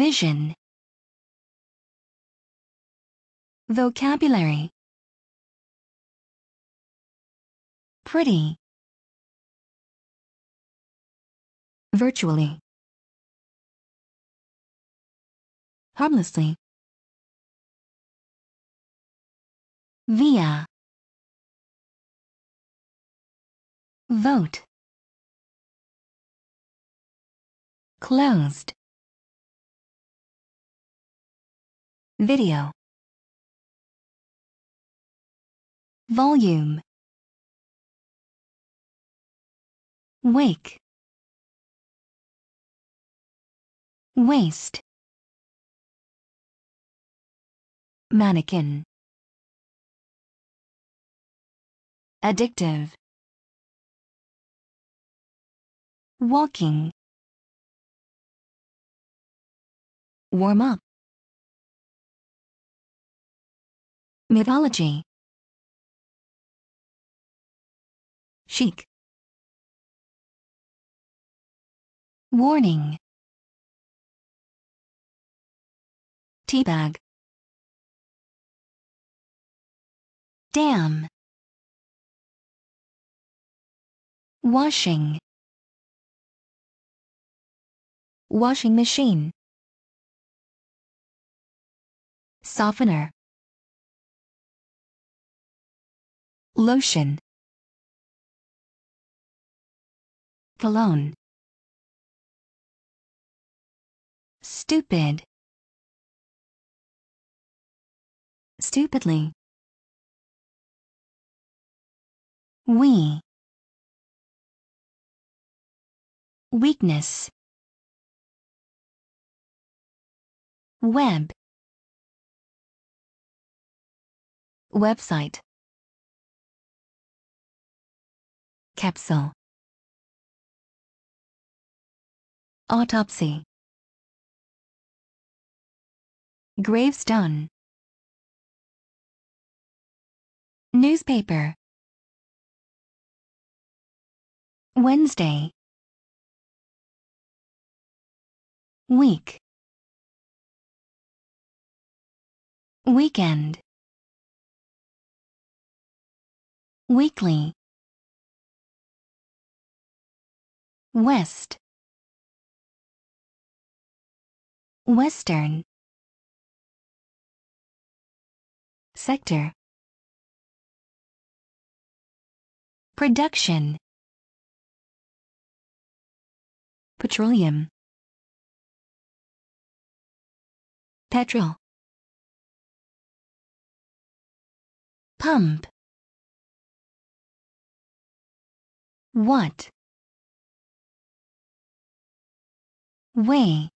Division Vocabulary Pretty Virtually Harmlessly Via Vote Closed Video. Volume. Wake. Waste. Mannequin. Addictive. Walking. Warm up. Mythology Chic Warning Teabag Dam Washing Washing machine Softener Lotion Cologne Stupid Stupidly We Weakness Web Website Capsule Autopsy Gravestone Newspaper Wednesday Week Weekend Weekly West Western Sector Production Petroleum Petrol Pump What Way.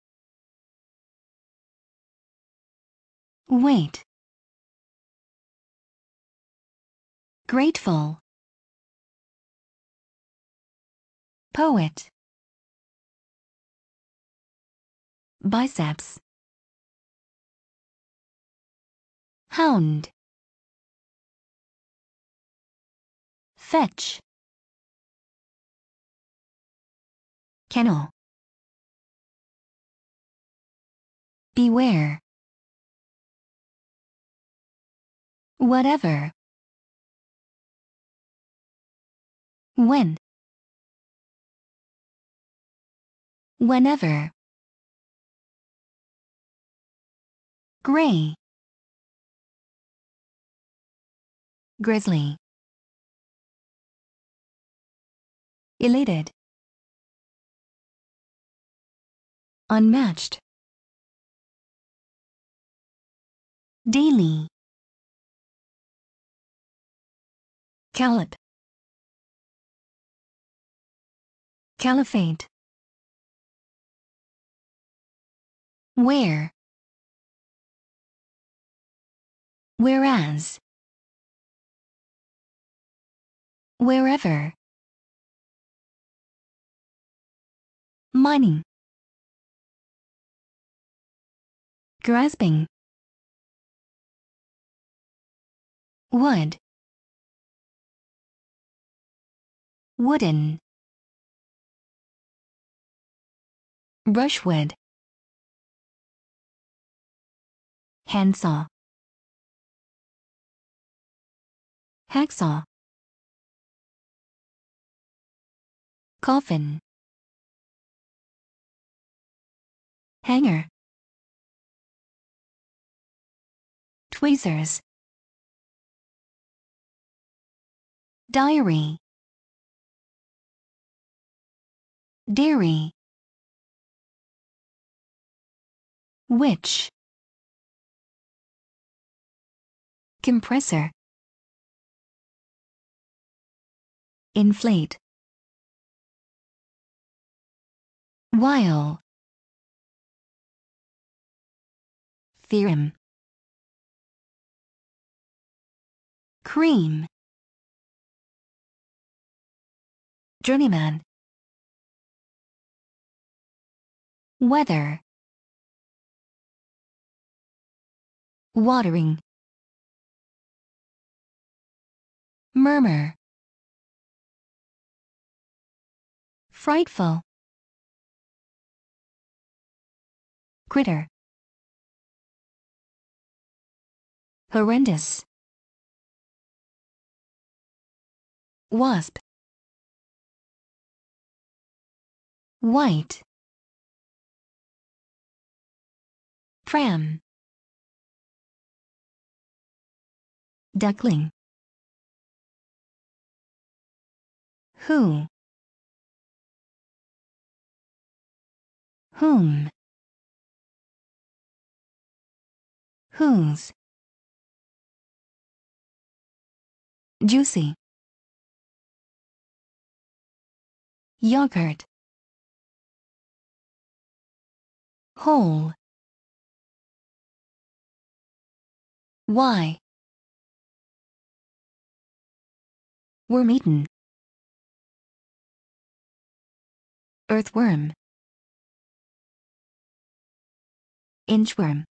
Wait. Grateful. Poet. Biceps. Hound. Fetch. Kennel. Beware. Whatever. When. Whenever. Gray. Grizzly. Elated. Unmatched. daily Calip. caliphate where whereas wherever mining grasping wood wooden brushwood handsaw hacksaw coffin hanger tweezers diary dairy which compressor inflate while theorem cream Journeyman. Weather. Watering. Murmur. Frightful. Critter. Horrendous. Wasp. white pram duckling who whom whose juicy yogurt Whole. Why? Worm eaten. Earthworm. Inchworm.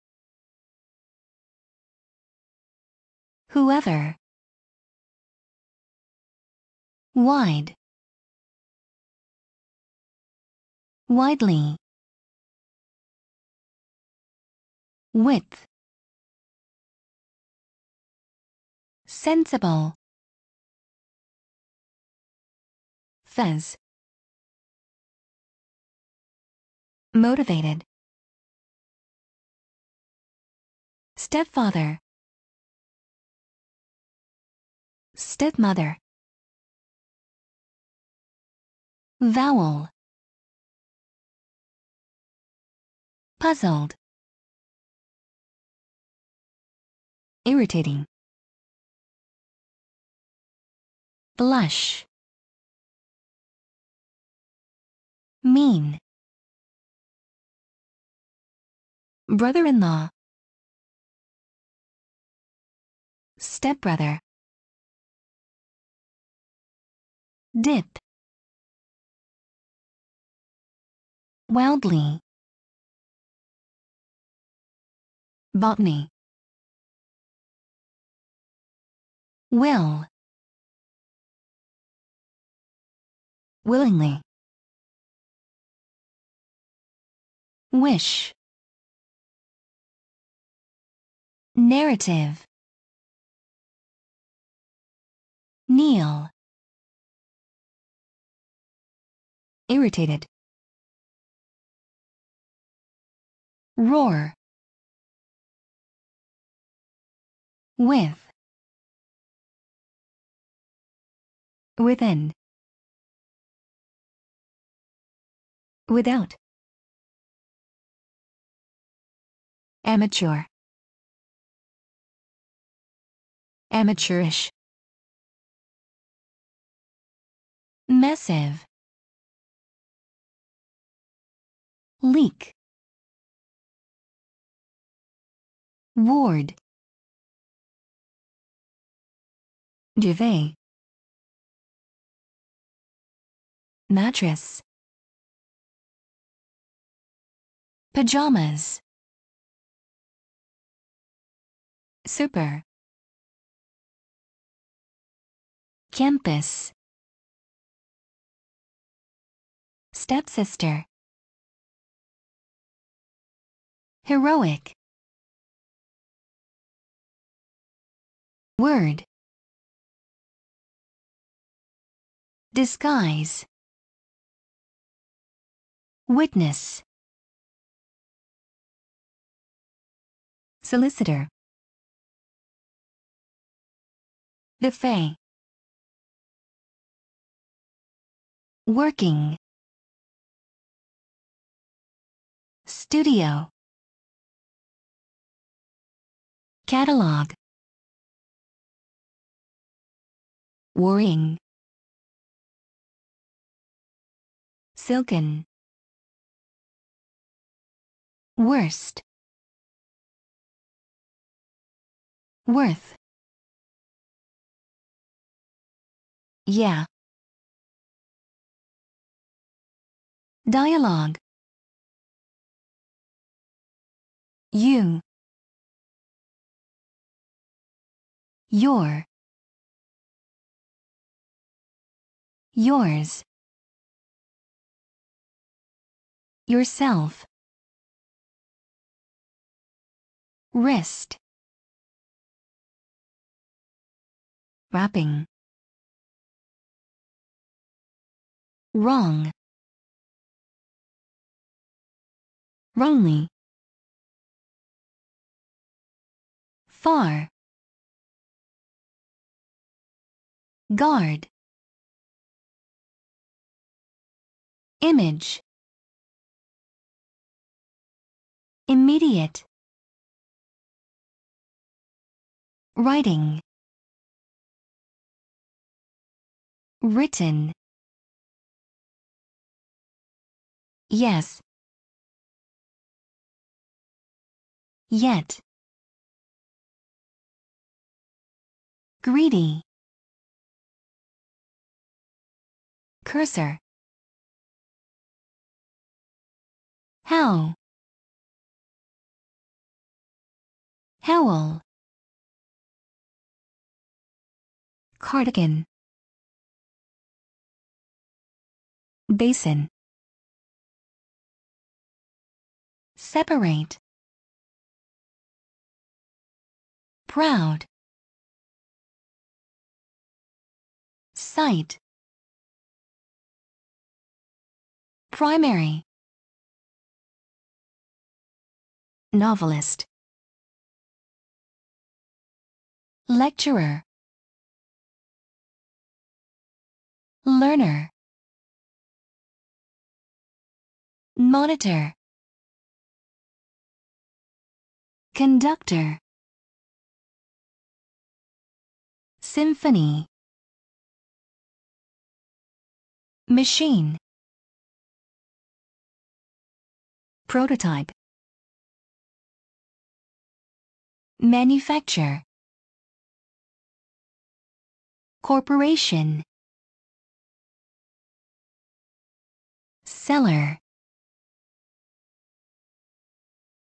Whoever. Wide. Widely. width sensible fez motivated stepfather stepmother vowel puzzled irritating. Blush. Mean. Brother-in-law. Stepbrother. Dip. Wildly. Botany. Will. Willingly. Wish. Narrative. Kneel. Irritated. Roar. With. within, without, amateur, amateurish, massive, leak, ward, duvet, mattress pajamas super campus stepsister heroic word disguise Witness Solicitor The Fay. Working Studio Catalog Worrying Silken worst worth yeah dialogue you your yours yourself wrist wrapping wrong wrongly far guard image immediate writing written yes yet greedy cursor how howl Cardigan. Basin. Separate. Proud. Sight. Primary. Novelist. Lecturer. learner monitor conductor symphony machine prototype manufacture corporation Cellar.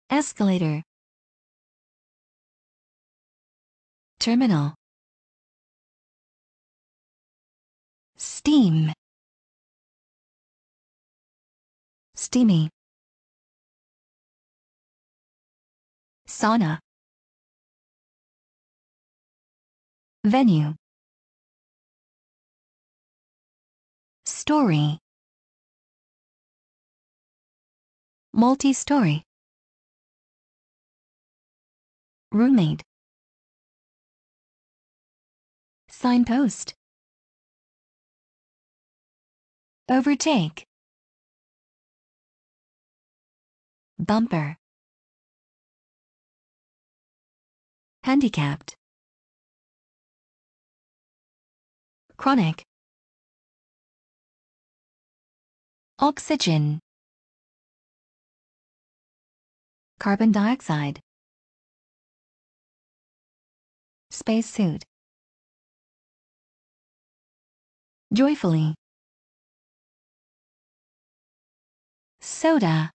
Escalator. Terminal. Steam. Steamy. Sauna. Venue. Story multi-story roommate signpost overtake bumper handicapped chronic oxygen carbon dioxide, spacesuit, joyfully, soda,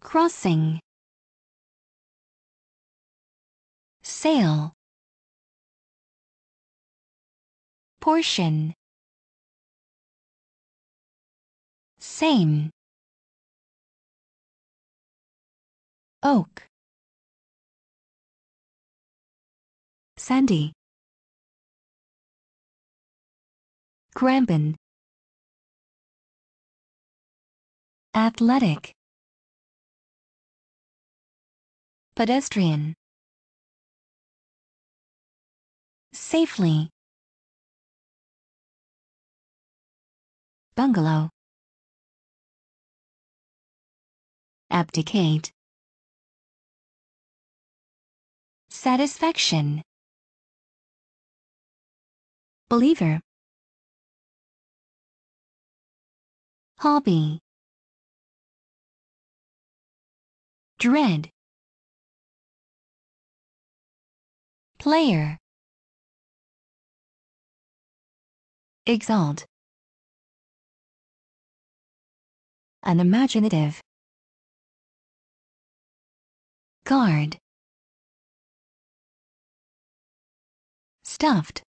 crossing, sail, portion, same oak sandy Gramban Athletic Pedestrian Safely Bungalow Abdicate satisfaction. Believer. Hobby. Dread. Player. Exalt. Unimaginative. Guard. stuffed.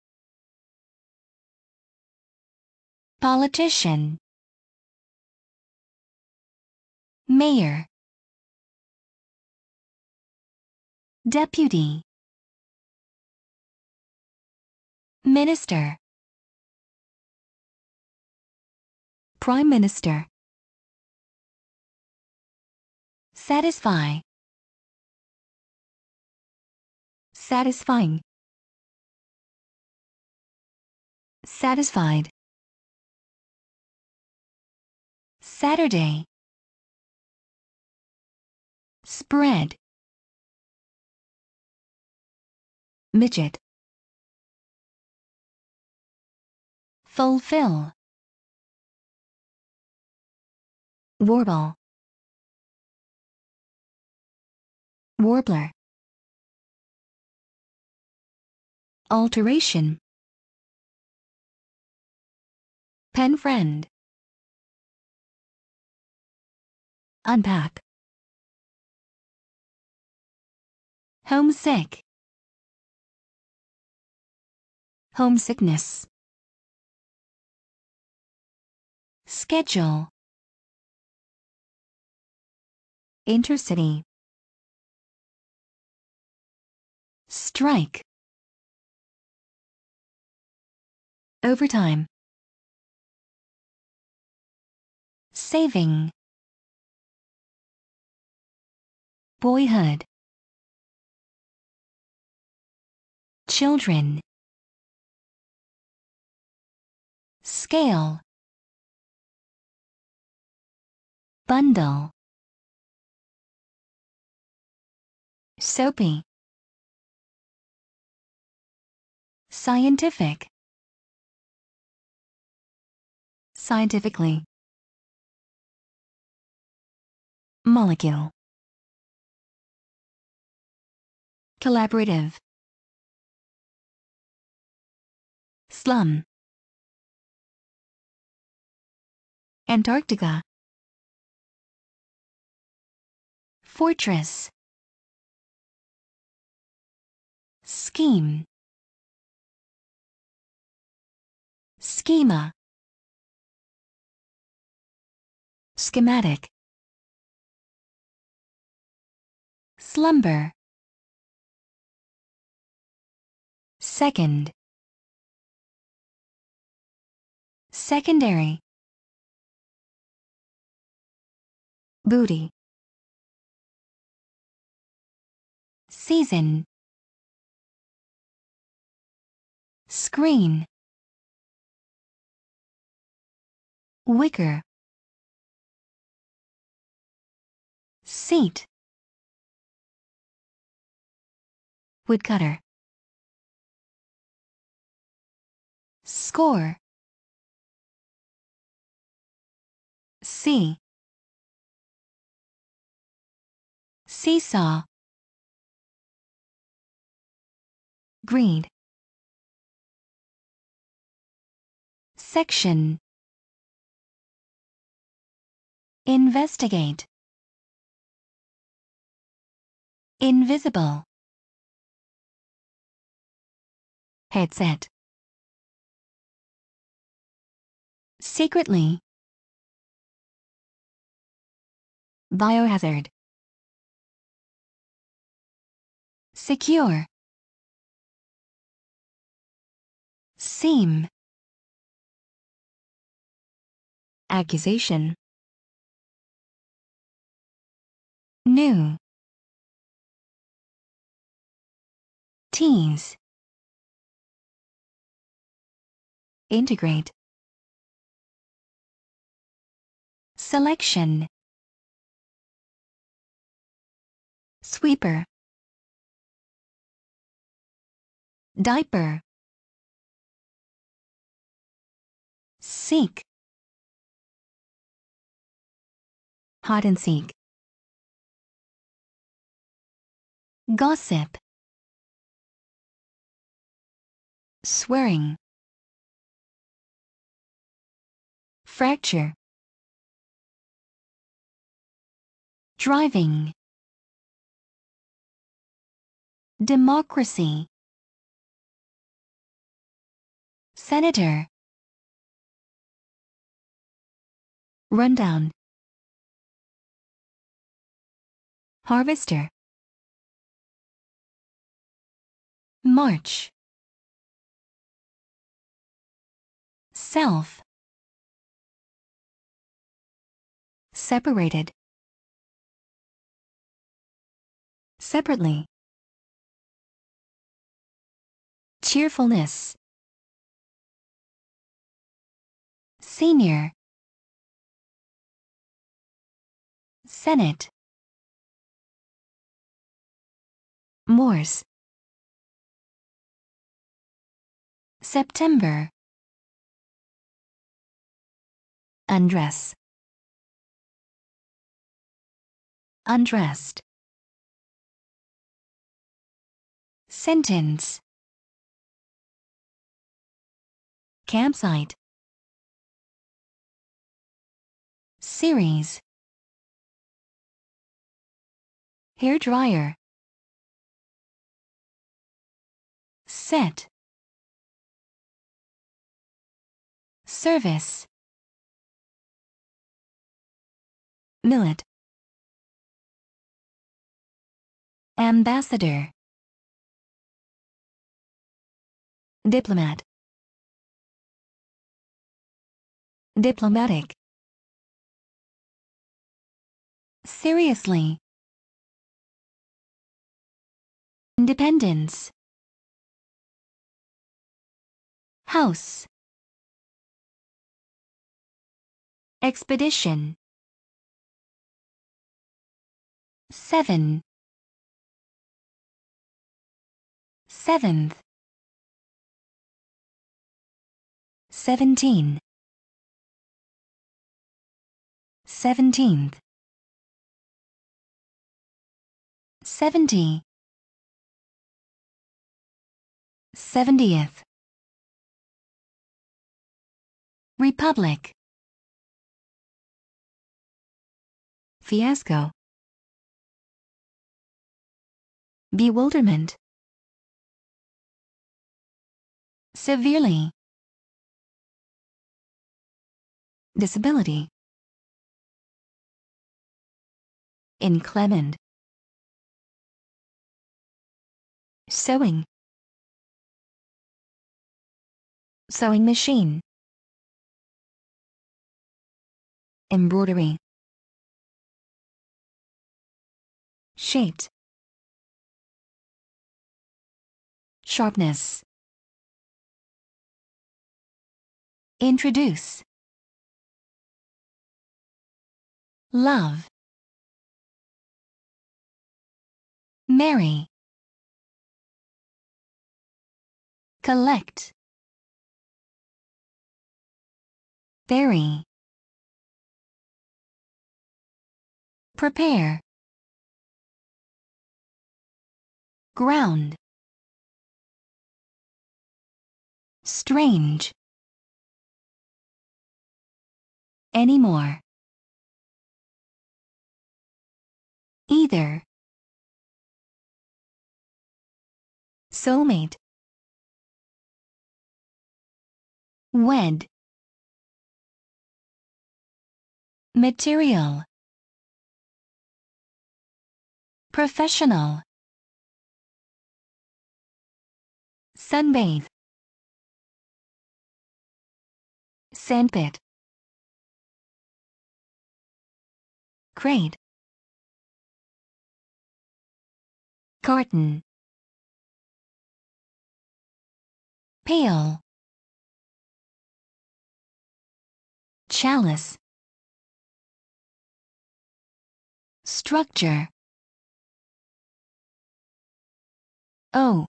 Politician Mayor Deputy Minister Prime Minister Satisfy Satisfying satisfied Saturday spread midget fulfill warble warbler alteration Pen friend. Unpack. Homesick. Homesickness. Schedule. Intercity. Strike. Overtime. saving boyhood children scale bundle soapy scientific scientifically Molecule. Collaborative. Slum. Antarctica. Fortress. Scheme. Schema. Schematic. slumber. Second. Secondary. Booty. Season. Screen. Wicker. Seat. woodcutter. Score. See. Seesaw. Greed. Section. Investigate. Invisible. Headset. Secretly. Biohazard. Secure. Seam. Accusation. New. Teens. Integrate. Selection. Sweeper. Diaper. Sink. Hot and seek. Gossip. Swearing. Fracture. Driving. Democracy. Senator. Rundown. Harvester. March. Self. separated. Separately. Cheerfulness. Senior. Senate. Morse. September. Undress. undressed. Sentence Campsite Series Hair dryer Set Service Millet Ambassador Diplomat Diplomatic Seriously Independence House Expedition 7 Seventh. Seventeen. Seventeenth. Seventy. Seventieth. Republic. Fiasco. Bewilderment. severely disability inclement sewing sewing machine embroidery shaped sharpness Introduce. Love. Marry. Collect. Bury. Prepare. Ground. Strange. anymore. Either. Soulmate. Wed. Material. Professional. Sunbathe. Sandpit. Crate, Carton. Pail. Chalice. Structure. O.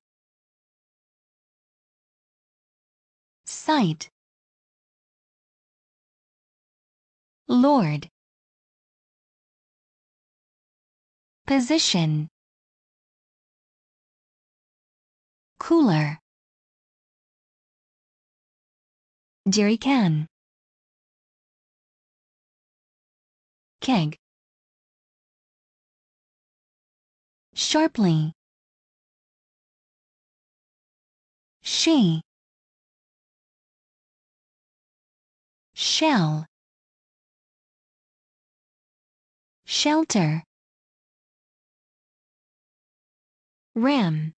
Site. Lord. position cooler jerry can keg sharply she shell shelter Ram.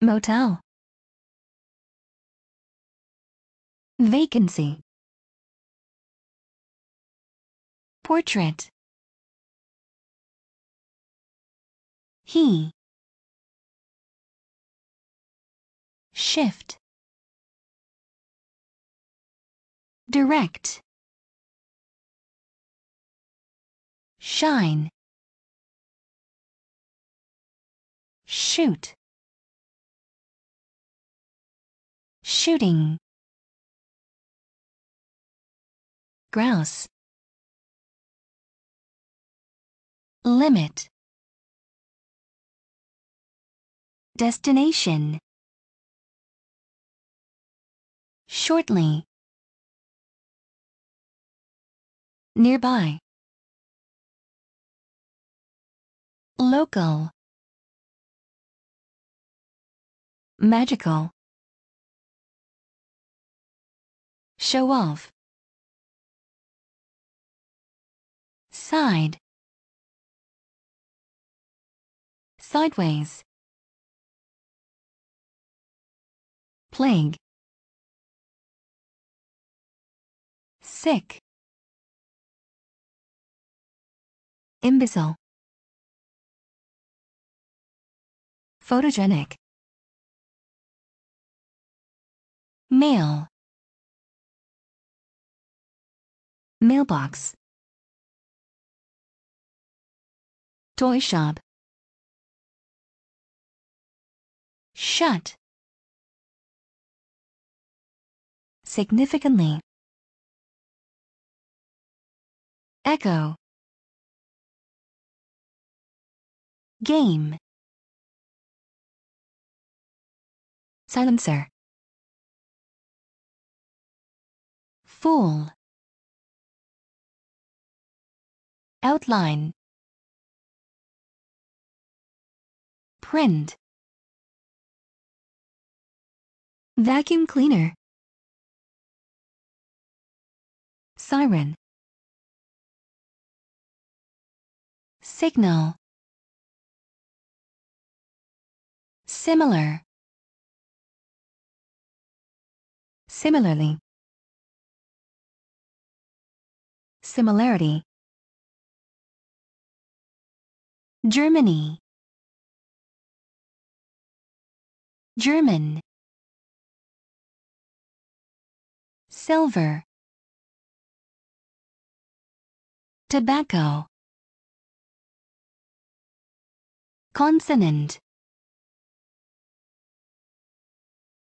Motel. Vacancy. Portrait. He. Shift. Direct. Shine. Shoot. Shooting. Grouse. Limit. Destination. Shortly. Nearby. Local. magical show off side sideways plague sick imbecile photogenic mail mailbox toy shop shut significantly echo game silencer Fool Outline Print Vacuum cleaner Siren Signal Similar Similarly similarity. Germany German Silver Tobacco Consonant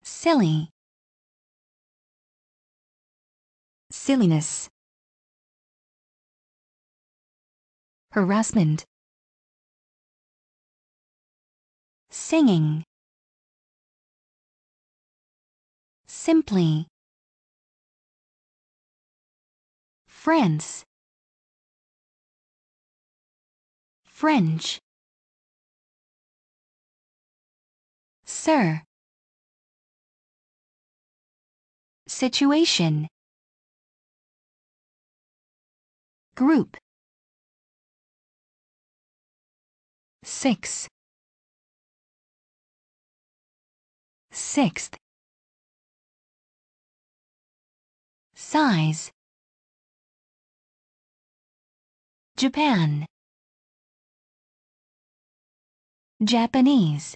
Silly Silliness harassment singing simply friends french sir situation group six sixth size Japan Japanese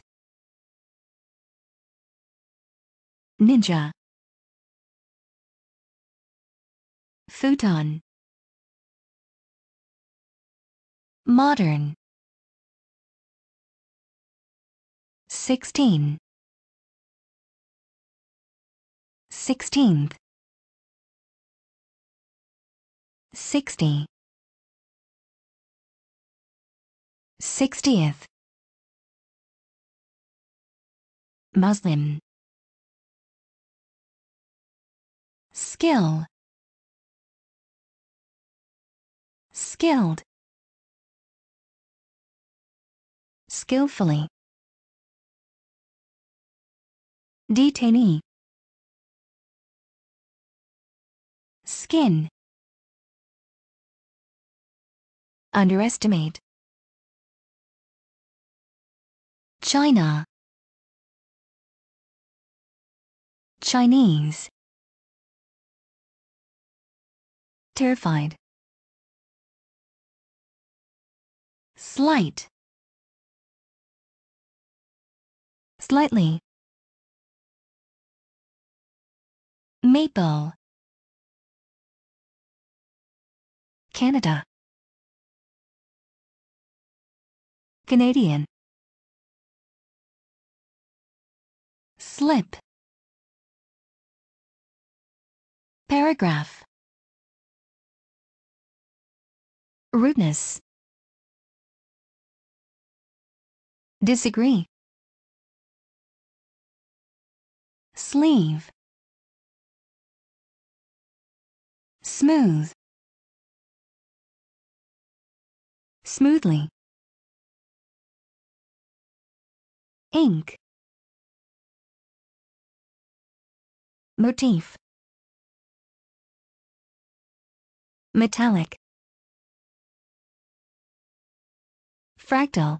Ninja Futon Modern 16 16th 60 60th Muslim skill skilled skillfully Detainee. Skin. Underestimate. China. Chinese. Terrified. Slight. Slightly. Maple Canada Canadian Slip Paragraph Rudeness Disagree Sleeve smooth smoothly ink motif metallic fractal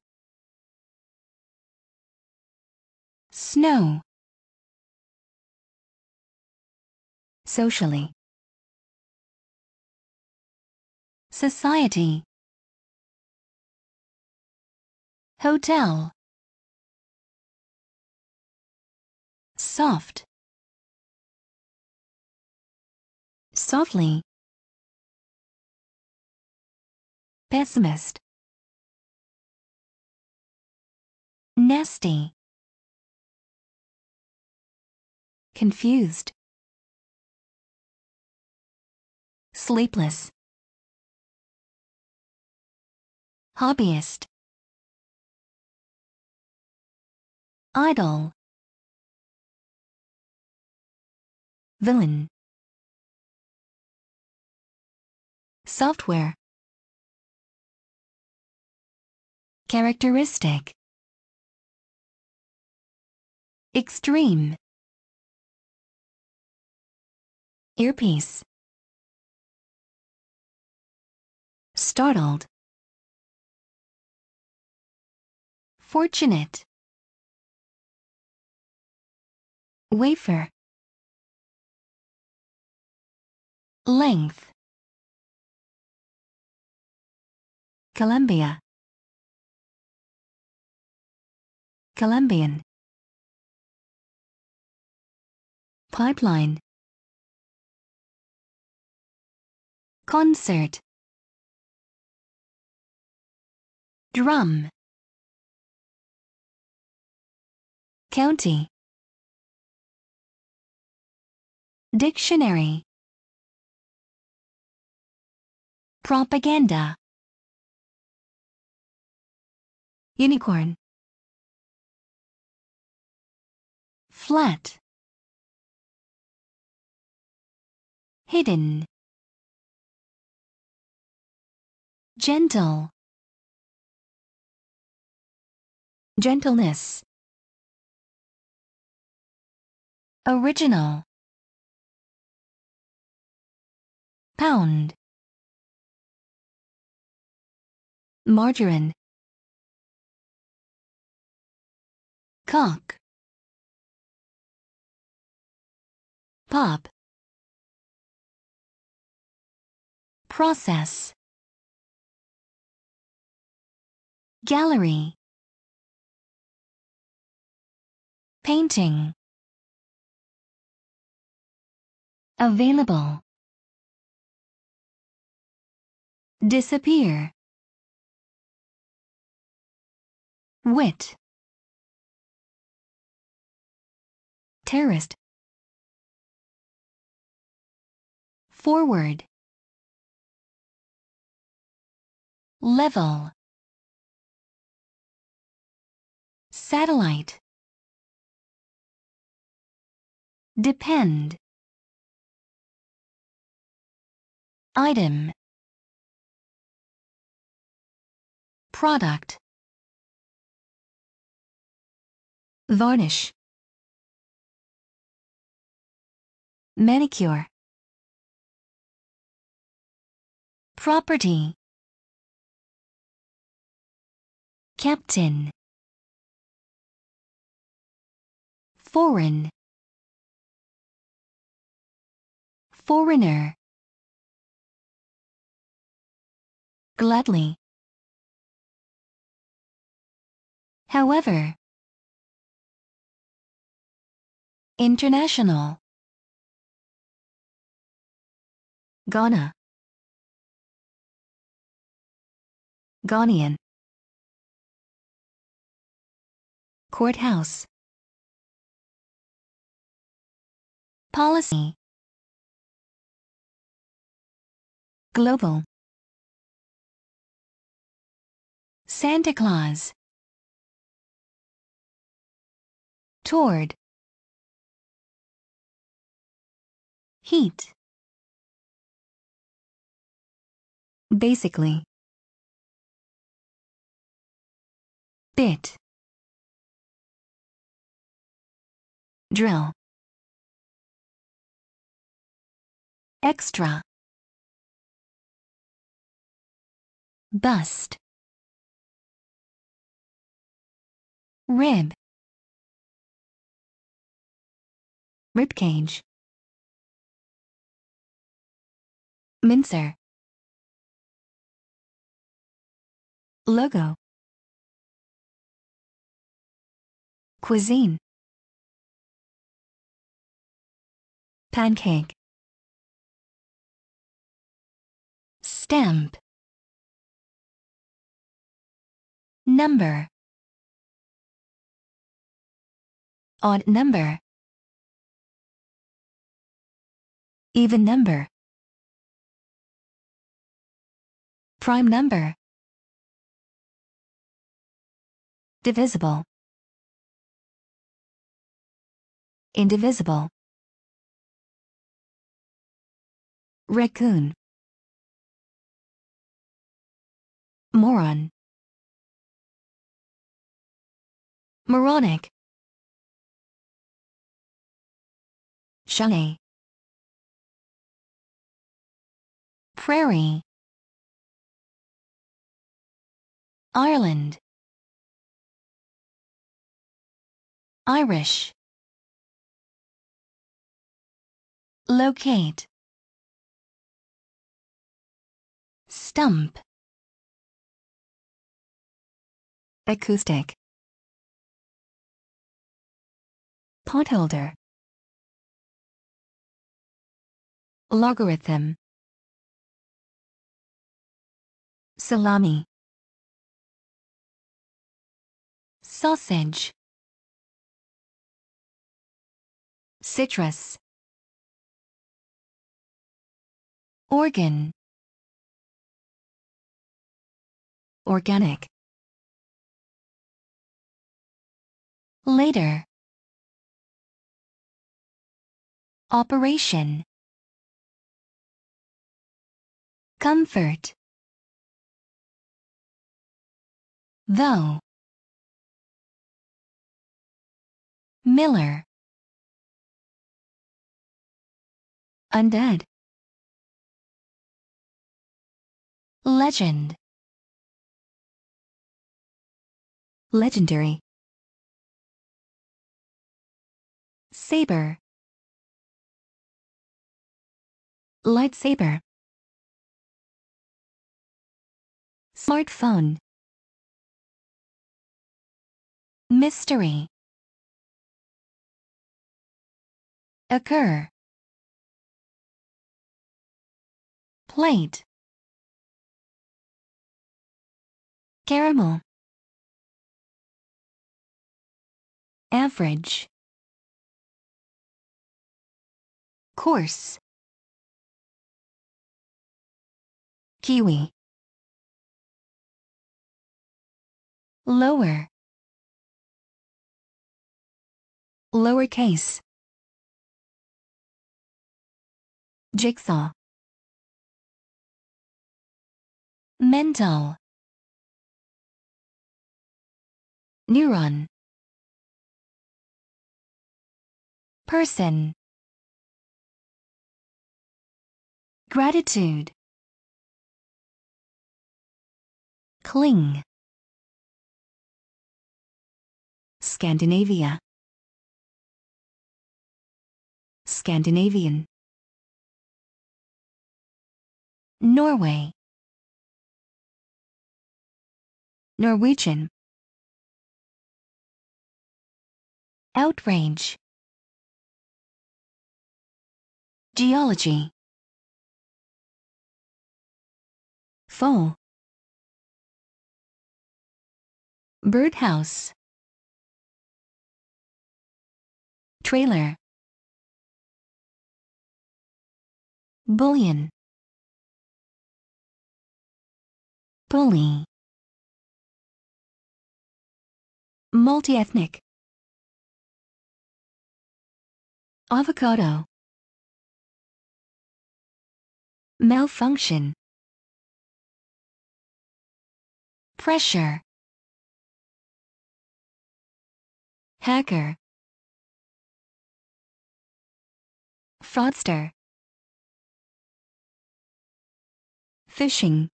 snow socially Society Hotel Soft Softly Pessimist Nasty Confused Sleepless Hobbyist. Idol. Villain. Software. Characteristic. Extreme. Earpiece. Startled. Fortunate. Wafer. Length. Colombia. Colombian. Pipeline. Concert. Drum. county. Dictionary Propaganda Unicorn Flat Hidden Gentle Gentleness original pound margarine cock pop process gallery painting Available. Disappear. Wit. Terrorist. Forward. Level. Satellite. Depend. Item Product Varnish Manicure Property Captain Foreign Foreigner gladly. However, international Ghana Ghanaian Courthouse Policy Global Santa Claus. Toward. Heat. Basically. Bit. Drill. Extra. Bust. rib ribcage mincer logo cuisine pancake stamp number Odd number. Even number. Prime number. Divisible. Indivisible. Raccoon. Moron. Moronic. chalet prairie Ireland Irish Locate Stump Acoustic Potholder Logarithm Salami Sausage Citrus Organ Organic Later Operation Comfort. Though. Miller. Undead. Legend. Legendary. Saber. Lightsaber. Smartphone. Mystery. Occur. Plate. Caramel. Average. Course. Kiwi. lower lowercase jigsaw mental neuron person gratitude cling Scandinavia Scandinavian Norway Norwegian Outrage Geology fall, Birdhouse Trailer. Bullion. Bully. Multi-ethnic. Avocado. Malfunction. Pressure. Hacker. Fraudster. Fishing.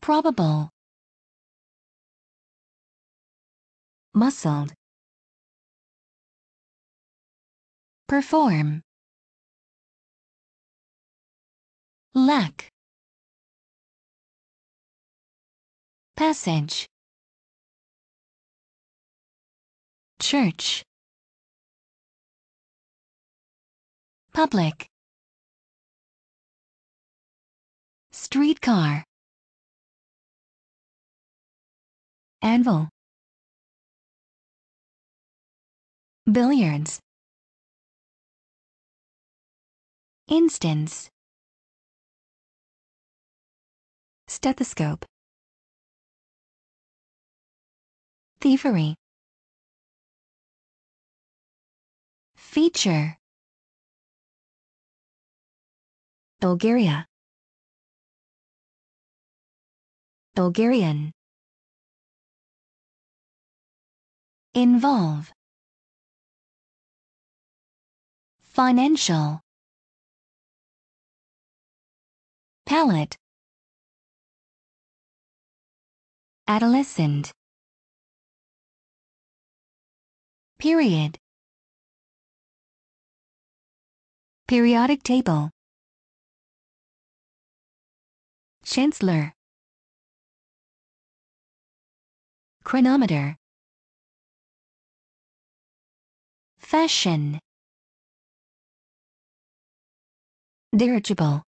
Probable. Muscled. Perform. Lack. Passage. Church. Public Streetcar Anvil Billiards Instance Stethoscope Thievery Feature Bulgaria Bulgarian Involve Financial Palette Adolescent Period Periodic table Chancellor Chronometer Fashion Dirigible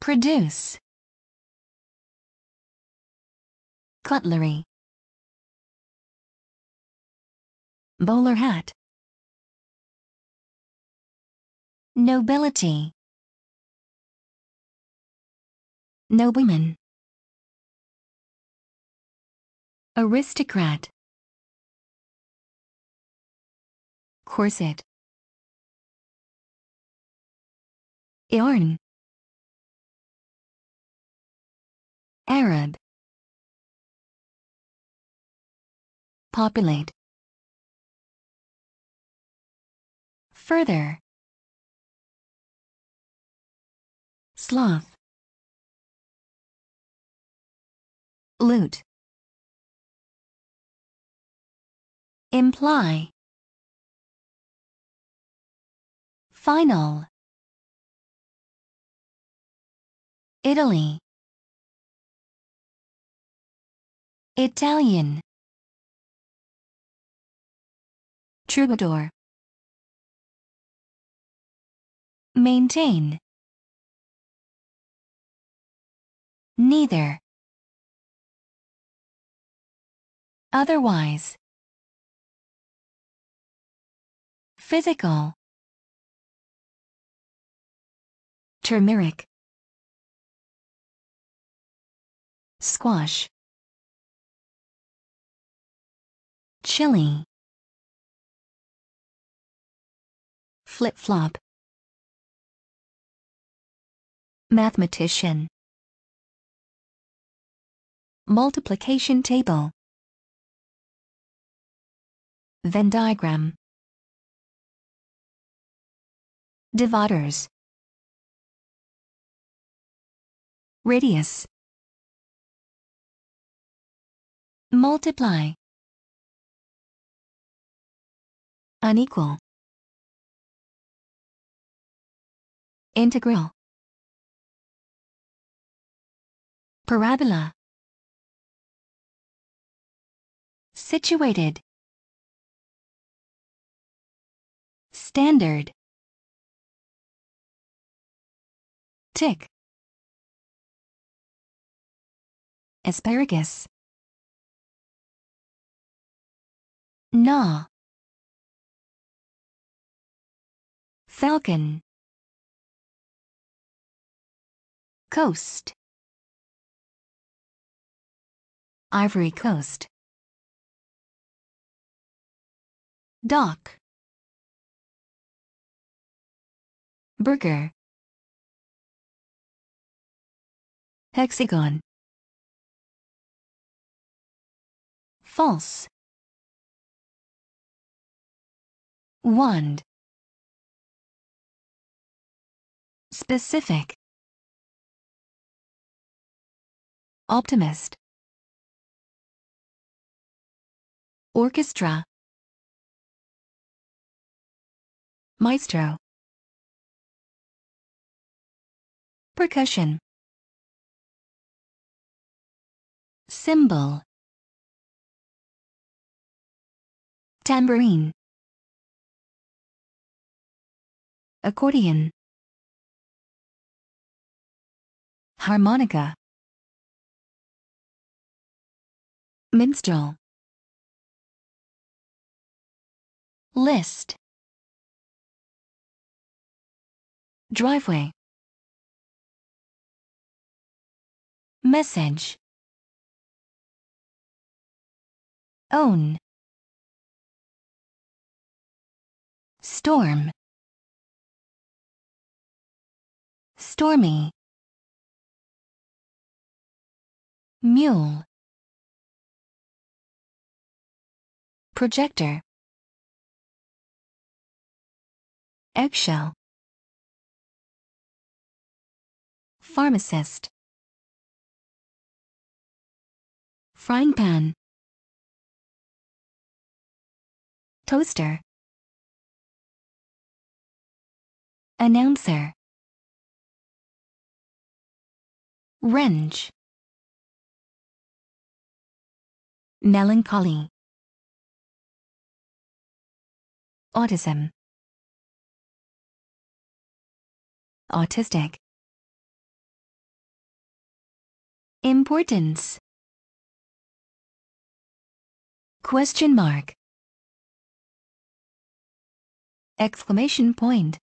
Produce Cutlery Bowler hat Nobility Noblemen, Aristocrat. Corset. Yarn. Arab. Populate. Further. Sloth. Loot. Imply. Final. Italy. Italian. Troubadour. Maintain. Neither. Otherwise. Physical. Turmeric. Squash. Chili. Flip-flop. Mathematician. Multiplication table. Venn diagram Dividers Radius Multiply Unequal Integral Parabola Situated standard. Tick. Asparagus. Gnaw. Falcon. Coast. Ivory Coast. Dock. Burger Hexagon False Wand Specific Optimist Orchestra Maestro Percussion Cymbal Tambourine Accordion Harmonica Minstrel List Driveway Message Own Storm Stormy Mule Projector Eggshell Pharmacist Frying pan. Toaster. Announcer. Wrench. Melancholy. Autism. Autistic. Importance. Question mark. Exclamation point.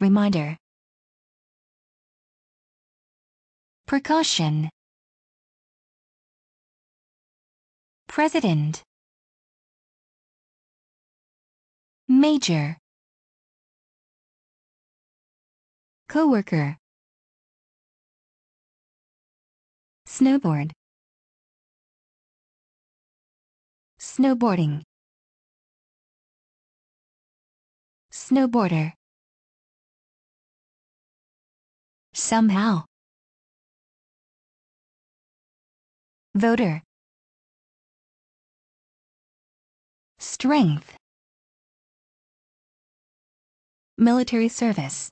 Reminder. Precaution. President. Major. Coworker. Snowboard. Snowboarding Snowboarder Somehow Voter Strength Military service